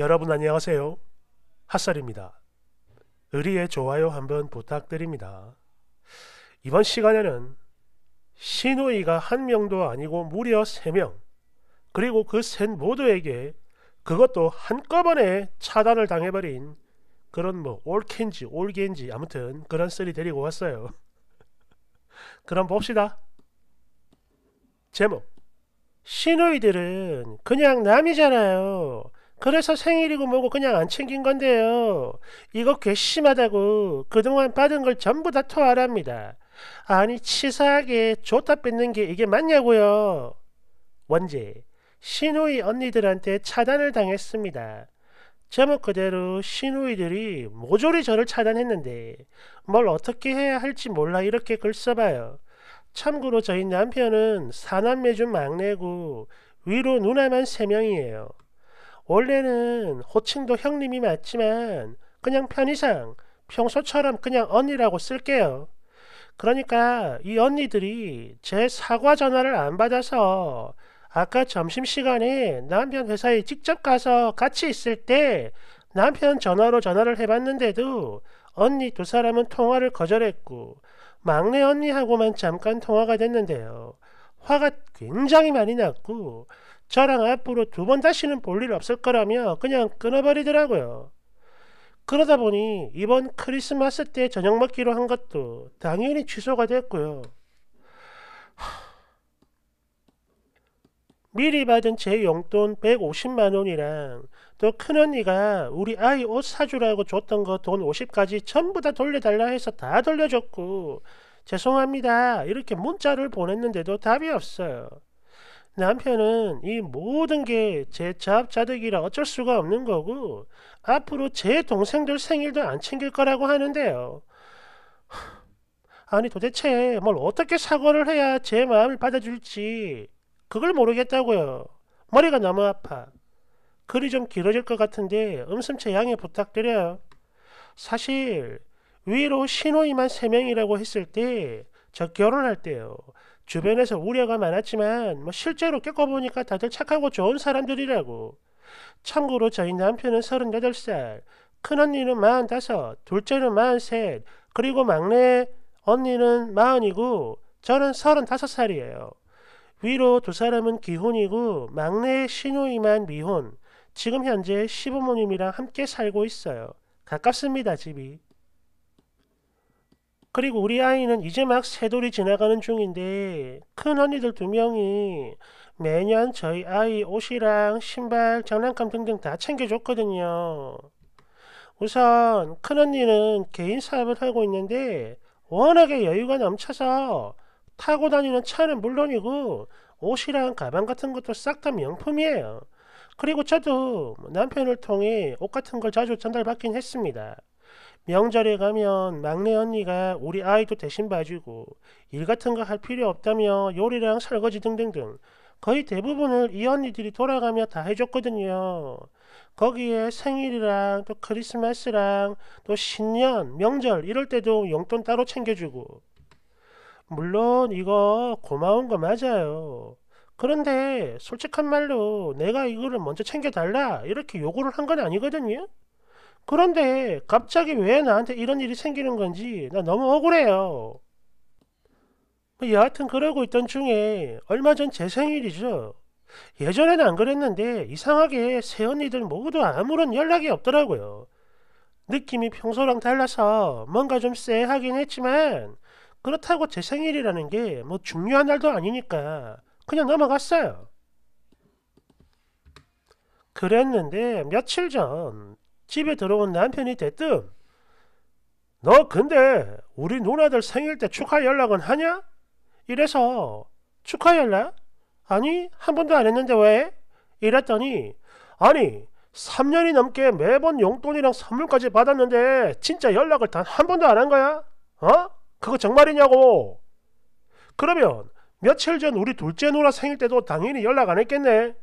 여러분 안녕하세요. 핫살입니다 의리의 좋아요 한번 부탁드립니다. 이번 시간에는 신우이가 한 명도 아니고 무려 세 명 그리고 그 셋 모두에게 그것도 한꺼번에 차단을 당해버린 그런 뭐 올캔지 올겐지 아무튼 그런 쓰리 데리고 왔어요. 그럼 봅시다. 제목 신우이들은 그냥 남이잖아요. 그래서 생일이고 뭐고 그냥 안 챙긴 건데요. 이거 괘씸하다고 그동안 받은 걸 전부 다 토하랍니다. 아니 치사하게 줬다 뺏는 게 이게 맞냐고요. 원제 신우이 언니들한테 차단을 당했습니다. 제목 그대로 신우이들이 모조리 저를 차단했는데 뭘 어떻게 해야 할지 몰라 이렇게 글 써봐요. 참고로 저희 남편은 사남매 중 막내고 위로 누나만 세명이에요 원래는 호칭도 형님이 맞지만 그냥 편의상 평소처럼 그냥 언니라고 쓸게요. 그러니까 이 언니들이 제 사과 전화를 안 받아서 아까 점심시간에 남편 회사에 직접 가서 같이 있을 때 남편 전화로 전화를 해봤는데도 언니 두 사람은 통화를 거절했고 막내 언니하고만 잠깐 통화가 됐는데요. 화가 굉장히 많이 났고 저랑 앞으로 두 번 다시는 볼 일 없을 거라며 그냥 끊어버리더라고요. 그러다 보니 이번 크리스마스 때 저녁 먹기로 한 것도 당연히 취소가 됐고요. 미리 받은 제 용돈 150만 원이랑 또 큰언니가 우리 아이 옷 사주라고 줬던 거 돈 50까지 전부 다 돌려달라 해서 다 돌려줬고 죄송합니다 이렇게 문자를 보냈는데도 답이 없어요. 남편은 이 모든 게 제 자업자득이라 어쩔 수가 없는 거고 앞으로 제 동생들 생일도 안 챙길 거라고 하는데요. 아니 도대체 뭘 어떻게 사과를 해야 제 마음을 받아줄지 그걸 모르겠다고요. 머리가 너무 아파. 글이 좀 길어질 것 같은데 음성체 양해 부탁드려요. 사실 위로 신호이만 3명이라고 했을 때 저 결혼할 때요. 주변에서 우려가 많았지만 뭐 실제로 겪어보니까 다들 착하고 좋은 사람들이라고. 참고로 저희 남편은 38살, 큰언니는 45, 둘째는 43, 그리고 막내 언니는 40이고 저는 35살이에요. 위로 두 사람은 기혼이고 막내 신우이만 미혼, 지금 현재 시부모님이랑 함께 살고 있어요. 가깝습니다, 집이. 그리고 우리 아이는 이제 막 새돌이 지나가는 중인데 큰 언니들 두 명이 매년 저희 아이 옷이랑 신발, 장난감 등등 다 챙겨줬거든요. 우선 큰 언니는 개인 사업을 하고 있는데 워낙에 여유가 넘쳐서 타고 다니는 차는 물론이고 옷이랑 가방 같은 것도 싹 다 명품이에요. 그리고 저도 남편을 통해 옷 같은 걸 자주 전달받긴 했습니다. 명절에 가면 막내 언니가 우리 아이도 대신 봐주고 일 같은 거 할 필요 없다며 요리랑 설거지 등등등 거의 대부분을 이 언니들이 돌아가며 다 해줬거든요. 거기에 생일이랑 또 크리스마스랑 또 신년, 명절 이럴 때도 용돈 따로 챙겨주고 물론 이거 고마운 거 맞아요. 그런데 솔직한 말로 내가 이거를 먼저 챙겨달라 이렇게 요구를 한 건 아니거든요. 그런데 갑자기 왜 나한테 이런 일이 생기는 건지 나 너무 억울해요. 뭐, 예, 여하튼 그러고 있던 중에 얼마 전 제 생일이죠. 예전에는 안 그랬는데 이상하게 세언니들 모두 아무런 연락이 없더라고요. 느낌이 평소랑 달라서 뭔가 좀 쎄하긴 했지만 그렇다고 제 생일이라는 게 뭐 중요한 날도 아니니까 그냥 넘어갔어요. 그랬는데 며칠 전 집에 들어온 남편이 대뜸 너 근데 우리 누나들 생일 때 축하 연락은 하냐? 이래서 축하 연락? 아니 한 번도 안 했는데 왜? 이랬더니 아니 3년이 넘게 매번 용돈이랑 선물까지 받았는데 진짜 연락을 단 한 번도 안 한 거야? 어? 그거 정말이냐고? 그러면 며칠 전 우리 둘째 누나 생일 때도 당연히 연락 안 했겠네?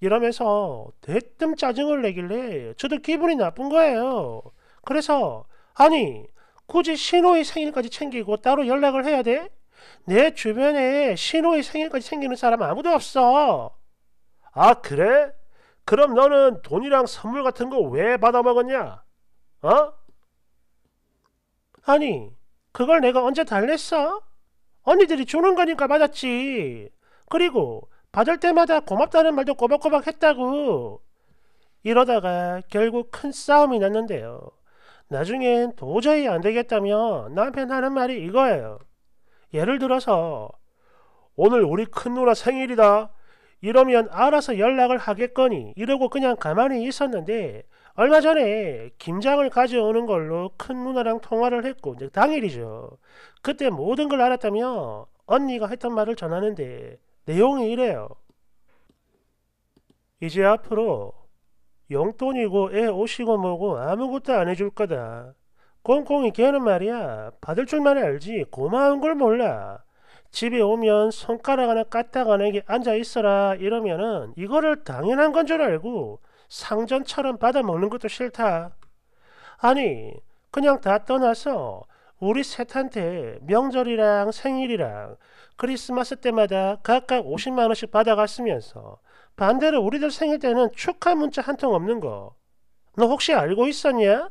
이러면서 대뜸 짜증을 내길래 저도 기분이 나쁜 거예요. 그래서 아니 굳이 신호의 생일까지 챙기고 따로 연락을 해야 돼? 내 주변에 신호의 생일까지 챙기는 사람 아무도 없어. 아 그래? 그럼 너는 돈이랑 선물 같은 거 왜 받아먹었냐? 어? 아니 그걸 내가 언제 달랬어? 언니들이 주는 거니까 받았지. 그리고 받을 때마다 고맙다는 말도 꼬박꼬박 했다고. 이러다가 결국 큰 싸움이 났는데요. 나중엔 도저히 안 되겠다며 남편 하는 말이 이거예요. 예를 들어서 오늘 우리 큰누나 생일이다. 이러면 알아서 연락을 하겠거니 이러고 그냥 가만히 있었는데 얼마 전에 김장을 가져오는 걸로 큰 누나랑 통화를 했고 이제 당일이죠. 그때 모든 걸 알았다며 언니가 했던 말을 전하는데 내용이 이래요. 이제 앞으로 용돈이고 애 오시고 뭐고 아무것도 안 해줄 거다. 꽁꽁이 걔는 말이야. 받을 줄만 알지 고마운 걸 몰라. 집에 오면 손가락 하나 까딱 안 하게 앉아 있어라 이러면은 이거를 당연한 건 줄 알고 상전처럼 받아먹는 것도 싫다. 아니 그냥 다 떠나서 우리 셋한테 명절이랑 생일이랑 크리스마스 때마다 각각 50만 원씩 받아갔으면서 반대로 우리들 생일 때는 축하 문자 한 통 없는 거 너 혹시 알고 있었냐?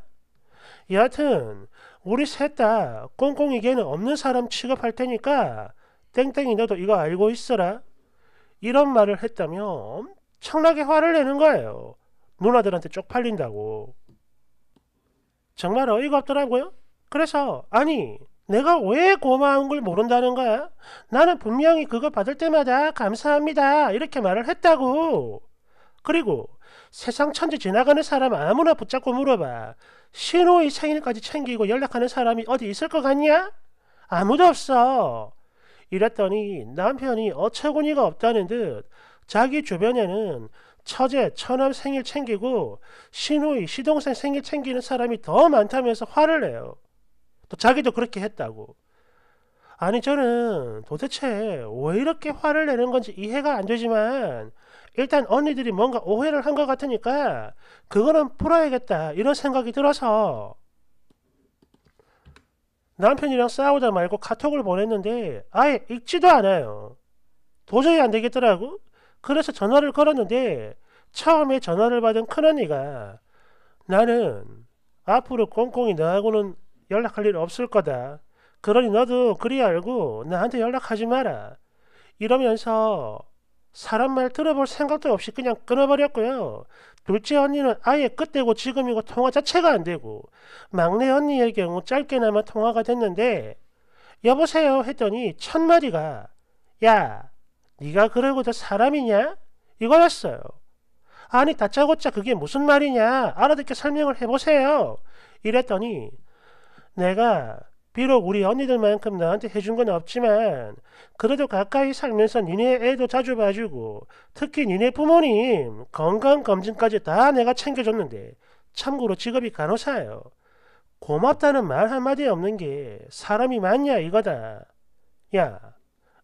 여하튼 우리 셋 다 꽁꽁이게는 없는 사람 취급할 테니까 땡땡이 너도 이거 알고 있어라 이런 말을 했다며 엄청나게 화를 내는 거예요 누나들한테 쪽팔린다고 정말 어이가 없더라고요 그래서 아니 내가 왜 고마운 걸 모른다는 거야? 나는 분명히 그거 받을 때마다 감사합니다 이렇게 말을 했다고 그리고 세상 천지 지나가는 사람 아무나 붙잡고 물어봐 신호의 생일까지 챙기고 연락하는 사람이 어디 있을 것 같냐? 아무도 없어 이랬더니 남편이 어처구니가 없다는 듯 자기 주변에는 처제, 처남 생일 챙기고 신우이 시동생 생일 챙기는 사람이 더 많다면서 화를 내요. 또 자기도 그렇게 했다고. 아니 저는 도대체 왜 이렇게 화를 내는 건지 이해가 안 되지만 일단 언니들이 뭔가 오해를 한 것 같으니까 그거는 풀어야겠다 이런 생각이 들어서 남편이랑 싸우다 말고 카톡을 보냈는데 아예 읽지도 않아요. 도저히 안 되겠더라고. 그래서 전화를 걸었는데 처음에 전화를 받은 큰언니가 나는 앞으로 꽁꽁이 나하고는 연락할 일 없을 거다. 그러니 너도 그리 알고 나한테 연락하지 마라. 이러면서 사람 말 들어볼 생각도 없이 그냥 끊어버렸고요. 둘째 언니는 아예 그때고 지금이고 통화 자체가 안 되고 막내 언니의 경우 짧게나마 통화가 됐는데 여보세요 했더니 첫 마디가 야 네가 그러고도 사람이냐? 이거였어요. 아니 다짜고짜 그게 무슨 말이냐 알아듣게 설명을 해보세요. 이랬더니 내가 비록 우리 언니들만큼 나한테 해준 건 없지만 그래도 가까이 살면서 니네 애도 자주 봐주고 특히 니네 부모님 건강검진까지 다 내가 챙겨줬는데 참고로 직업이 간호사예요. 고맙다는 말 한마디 없는 게 사람이 맞냐 이거다. 야,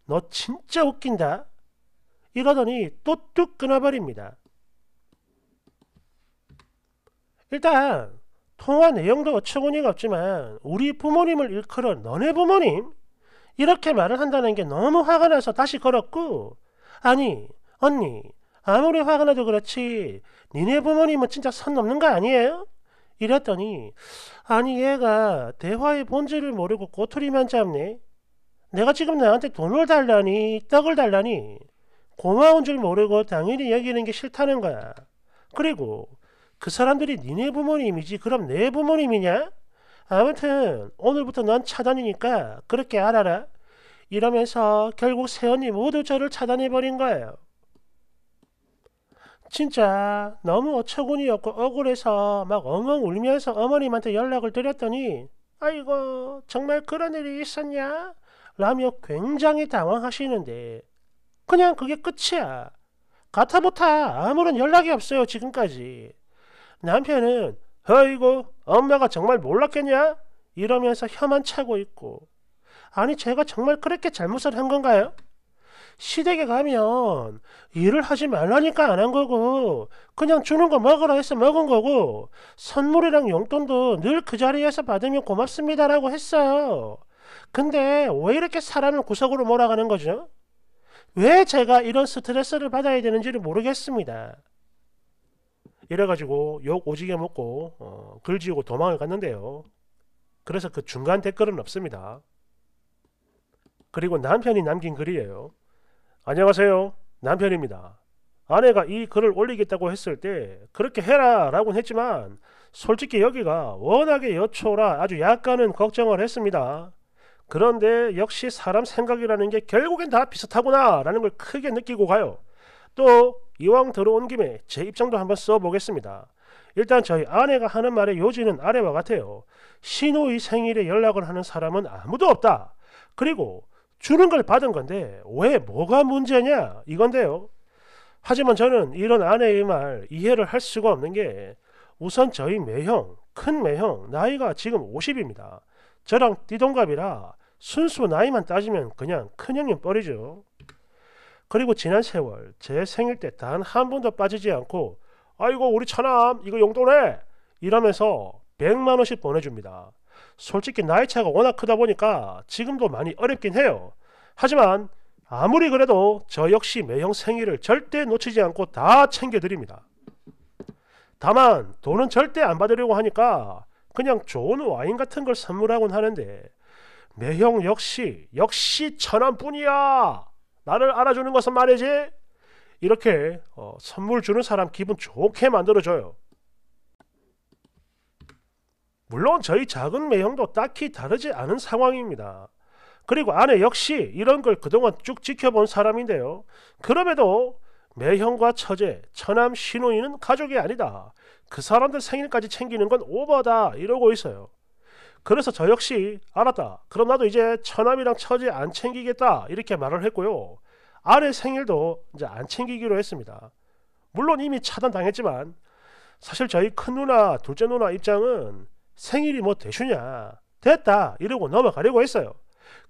너 진짜 웃긴다. 이러더니 또 뚝 끊어버립니다. 일단 통화 내용도 어처구니가 없지만 우리 부모님을 일컬어 너네 부모님 이렇게 말을 한다는 게 너무 화가 나서 다시 걸었고 아니 언니 아무리 화가 나도 그렇지 니네 부모님은 진짜 선 넘는 거 아니에요? 이랬더니 아니 얘가 대화의 본질을 모르고 꼬투리만 잡네 내가 지금 나한테 돈을 달라니 떡을 달라니 고마운 줄 모르고 당연히 여기는 게 싫다는 거야 그리고 그 사람들이 니네 부모님이지 그럼 내 부모님이냐? 아무튼 오늘부터 넌 차단이니까 그렇게 알아라. 이러면서 결국 세언니 모두 저를 차단해버린 거예요. 진짜 너무 어처구니없고 억울해서 막 엉엉 울면서 어머님한테 연락을 드렸더니 아이고 정말 그런 일이 있었냐? 라며 굉장히 당황하시는데 그냥 그게 끝이야. 가타보타 아무런 연락이 없어요 지금까지. 남편은 어이구 엄마가 정말 몰랐겠냐? 이러면서 혀만 차고 있고 아니 제가 정말 그렇게 잘못을 한 건가요? 시댁에 가면 일을 하지 말라니까 안 한 거고 그냥 주는 거 먹으라 해서 먹은 거고 선물이랑 용돈도 늘 그 자리에서 받으면 고맙습니다라고 했어요. 근데 왜 이렇게 사람을 구석으로 몰아가는 거죠? 왜 제가 이런 스트레스를 받아야 되는지를 모르겠습니다. 이래가지고 욕 오지게 먹고 어, 글지우고 도망을 갔는데요. 그래서 그 중간 댓글은 없습니다. 그리고 남편이 남긴 글이에요. 안녕하세요. 남편입니다. 아내가 이 글을 올리겠다고 했을 때 그렇게 해라 라고는 했지만 솔직히 여기가 워낙에 여초라 아주 약간은 걱정을 했습니다. 그런데 역시 사람 생각이라는 게 결국엔 다 비슷하구나 라는 걸 크게 느끼고 가요. 또 이왕 들어온 김에 제 입장도 한번 써보겠습니다. 일단 저희 아내가 하는 말의 요지는 아래와 같아요. 신우의 생일에 연락을 하는 사람은 아무도 없다. 그리고 주는 걸 받은 건데 왜 뭐가 문제냐 이건데요. 하지만 저는 이런 아내의 말 이해를 할 수가 없는 게 우선 저희 매형, 큰 매형 나이가 지금 50입니다. 저랑 띠동갑이라 순수 나이만 따지면 그냥 큰형님 뻘이죠. 그리고 지난 세월 제 생일 때 단 한 번도 빠지지 않고 아이고 우리 처남 이거 용돈해 이러면서 100만 원씩 보내줍니다. 솔직히 나이 차가 워낙 크다 보니까 지금도 많이 어렵긴 해요. 하지만 아무리 그래도 저 역시 매형 생일을 절대 놓치지 않고 다 챙겨드립니다. 다만 돈은 절대 안 받으려고 하니까 그냥 좋은 와인 같은 걸 선물하곤 하는데 매형 역시 역시 천안뿐이야 나를 알아주는 것은 말이지 이렇게 어, 선물 주는 사람 기분 좋게 만들어줘요. 물론 저희 작은 매형도 딱히 다르지 않은 상황입니다. 그리고 아내 역시 이런 걸 그동안 쭉 지켜본 사람인데요. 그럼에도 매형과 처제, 처남, 시누이는 가족이 아니다. 그 사람들 생일까지 챙기는 건 오버다 이러고 있어요. 그래서 저 역시 알았다. 그럼 나도 이제 처남이랑 처지안 챙기겠다. 이렇게 말을 했고요. 아내 생일도 이제 안 챙기기로 했습니다. 물론 이미 차단당했지만 사실 저희 큰 누나, 둘째 누나 입장은 생일이 뭐 대수냐. 됐다. 이러고 넘어가려고 했어요.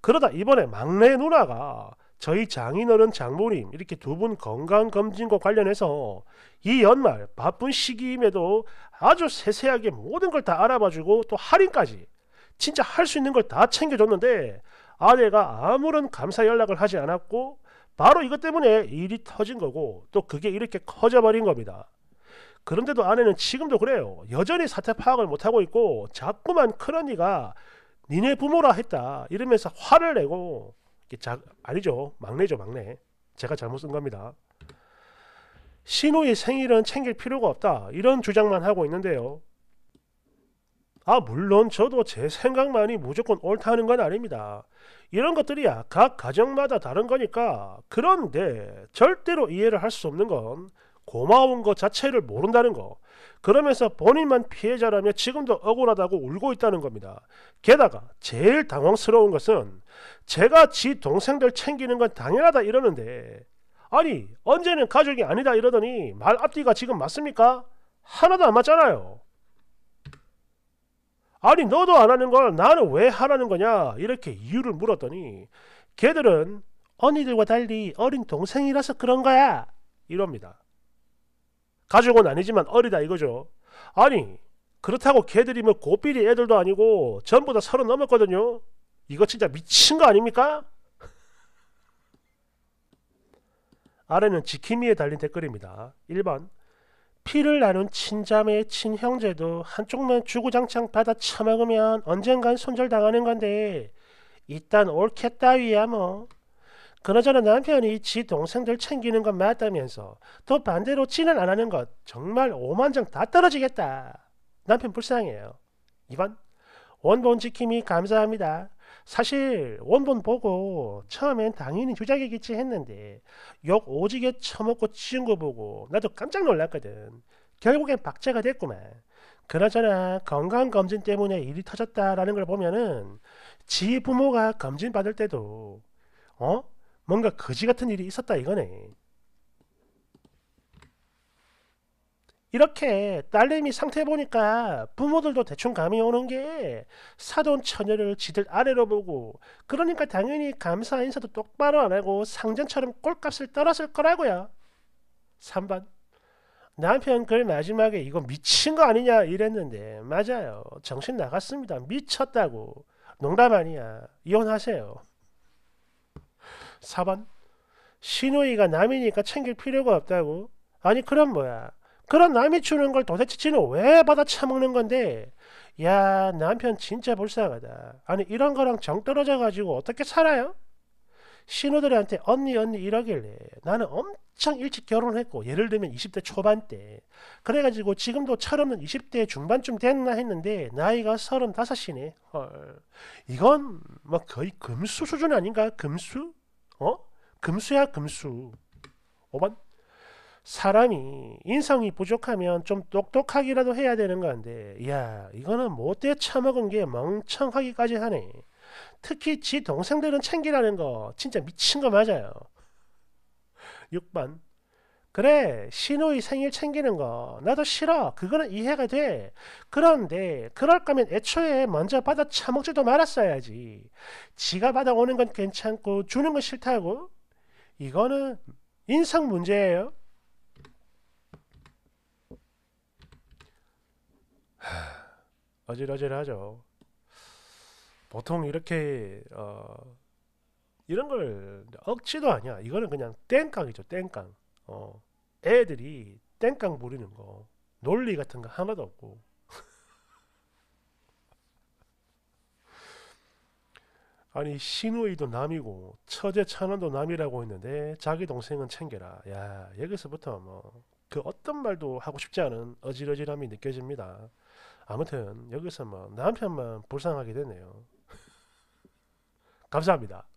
그러다 이번에 막내 누나가 저희 장인어른 장모님 이렇게 두 분 건강검진과 관련해서 이 연말 바쁜 시기임에도 아주 세세하게 모든 걸 다 알아봐주고 또 할인까지 진짜 할 수 있는 걸 다 챙겨줬는데 아내가 아무런 감사 연락을 하지 않았고 바로 이것 때문에 일이 터진 거고 또 그게 이렇게 커져버린 겁니다. 그런데도 아내는 지금도 그래요. 여전히 사태 파악을 못하고 있고 자꾸만 큰언니가 니네 부모라 했다 이러면서 화를 내고 자, 아니죠 막내죠 막내 제가 잘못 쓴 겁니다. 신우의 생일은 챙길 필요가 없다 이런 주장만 하고 있는데요. 아 물론 저도 제 생각만이 무조건 옳다는 건 아닙니다. 이런 것들이야 각 가정마다 다른 거니까 그런데 절대로 이해를 할 수 없는 건 고마운 것 자체를 모른다는 거 그러면서 본인만 피해자라며 지금도 억울하다고 울고 있다는 겁니다. 게다가 제일 당황스러운 것은 제가 지 동생들 챙기는 건 당연하다 이러는데 아니 언제는 가족이 아니다 이러더니 말 앞뒤가 지금 맞습니까? 하나도 안 맞잖아요. 아니 너도 안 하는 걸 나는 왜 하라는 거냐 이렇게 이유를 물었더니 걔들은 언니들과 달리 어린 동생이라서 그런 거야 이럽니다. 가족은 아니지만 어리다 이거죠. 아니 그렇다고 걔들이 뭐 고삐리 애들도 아니고 전부 다 서른 넘었거든요. 이거 진짜 미친 거 아닙니까? 아래는 지킴이에 달린 댓글입니다. 1번 피를 나눈 친자매, 친형제도 한쪽만 주구장창 받아 처먹으면 언젠간 손절당하는 건데 일단 옳겠 다위야 뭐. 그나저나 남편이 지 동생들 챙기는 건 맞다면서 또 반대로 지는 안 하는 것 정말 오만장 다 떨어지겠다. 남편 불쌍해요. 2번 원본 지킴이 감사합니다. 사실 원본 보고 처음엔 당연히 조작이겠지 했는데 욕 오지게 처먹고 치운 거 보고 나도 깜짝 놀랐거든. 결국엔 박제가 됐구만. 그나저나 건강검진 때문에 일이 터졌다라는 걸 보면은 지 부모가 검진 받을 때도 어? 뭔가 거지 같은 일이 있었다 이거네. 이렇게 딸내미 상태 보니까 부모들도 대충 감이 오는 게 사돈 처녀를 지들 아래로 보고 그러니까 당연히 감사 인사도 똑바로 안 하고 상전처럼 꼴값을 떨었을 거라고요. 3번 남편 글 마지막에 이거 미친 거 아니냐 이랬는데 맞아요. 정신 나갔습니다. 미쳤다고. 농담 아니야. 이혼하세요. 4번 시누이가 남이니까 챙길 필요가 없다고? 아니 그럼 뭐야. 그런 남이 주는 걸 도대체 지는 왜 받아 처먹는 건데 야 남편 진짜 불쌍하다 아니 이런 거랑 정 떨어져 가지고 어떻게 살아요? 신우들한테 언니 언니 이러길래 나는 엄청 일찍 결혼했고 예를 들면 20대 초반 때 그래가지고 지금도 철없는 20대 중반쯤 됐나 했는데 나이가 35이네 헐 이건 뭐 거의 금수 수준 아닌가 금수? 어? 금수야 금수 5번 사람이 인성이 부족하면 좀 똑똑하기라도 해야 되는 건데 야 이거는 못돼 처먹은 게 멍청하기까지 하네 특히 지 동생들은 챙기라는 거 진짜 미친 거 맞아요 6번 그래 신우의 생일 챙기는 거 나도 싫어 그거는 이해가 돼 그런데 그럴 거면 애초에 먼저 받아 처먹지도 말았어야지 지가 받아오는 건 괜찮고 주는 건 싫다고 이거는 인성 문제예요 어질어질하죠. 보통 이렇게 어, 이런 걸 억지도 아니야. 이거는 그냥 땡깡이죠. 땡깡. 어, 애들이 땡깡 부리는 거 논리 같은 거 하나도 없고 아니 신우이도 남이고 처제 찬원도 남이라고 했는데 자기 동생은 챙겨라. 야 여기서부터 뭐 그 어떤 말도 하고 싶지 않은 어질어질함이 느껴집니다. 아무튼 여기서 뭐 남편만 불쌍하게 되네요. 감사합니다.